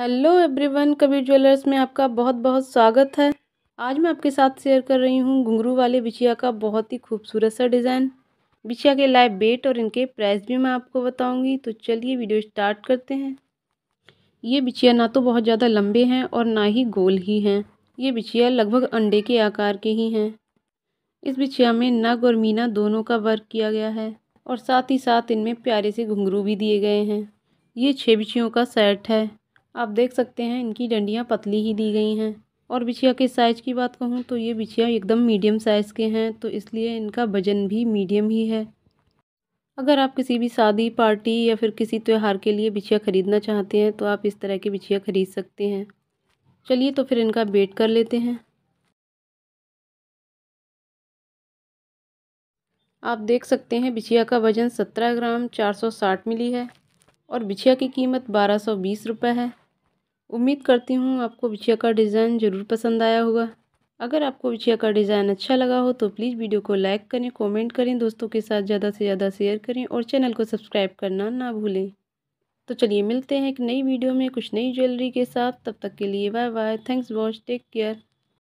hello everyone Kabir jewellers में आपका बहुत बहुत स्वागत है आज मैं आपके साथ शेयर कर रही हूँ घुंघरू वाले बिछिया का बहुत ही खूबसूरत सा डिज़ाइन बिछिया के लाइव वेट और इनके प्राइस भी मैं आपको बताऊँगी तो चलिए वीडियो स्टार्ट करते हैं ये बिछिया ना तो बहुत ज़्यादा लंबे हैं और ना ही गोल ही हैं ये बिछिया लगभग अंडे के आकार के ही हैं इस बिछिया में नग और मीना दोनों का वर्क किया गया है और साथ ही साथ इनमें प्यारे से घुंघरू भी दिए गए हैं ये छः बिछियों का सेट है आप देख सकते हैं इनकी डंडियाँ पतली ही दी गई हैं और बिछिया के साइज़ की बात कहूँ तो ये बिछिया एकदम मीडियम साइज़ के हैं तो इसलिए इनका वजन भी मीडियम ही है अगर आप किसी भी शादी पार्टी या फिर किसी त्यौहार के लिए बिछिया ख़रीदना चाहते हैं तो आप इस तरह की बिछिया ख़रीद सकते हैं चलिए तो फिर इनका वेट कर लेते हैं आप देख सकते हैं बिछिया का वज़न सत्रह ग्राम चार सौ साठ मिली है और बिछिया की कीमत बारह सौ बीस रुपये है उम्मीद करती हूँ आपको बिछिया का डिज़ाइन ज़रूर पसंद आया होगा अगर आपको बिछिया का डिज़ाइन अच्छा लगा हो तो प्लीज़ वीडियो को लाइक करें कमेंट करें दोस्तों के साथ ज़्यादा से ज़्यादा शेयर करें और चैनल को सब्सक्राइब करना ना भूलें तो चलिए मिलते हैं एक नई वीडियो में कुछ नई ज्वेलरी के साथ तब तक के लिए bye bye thanks watch take care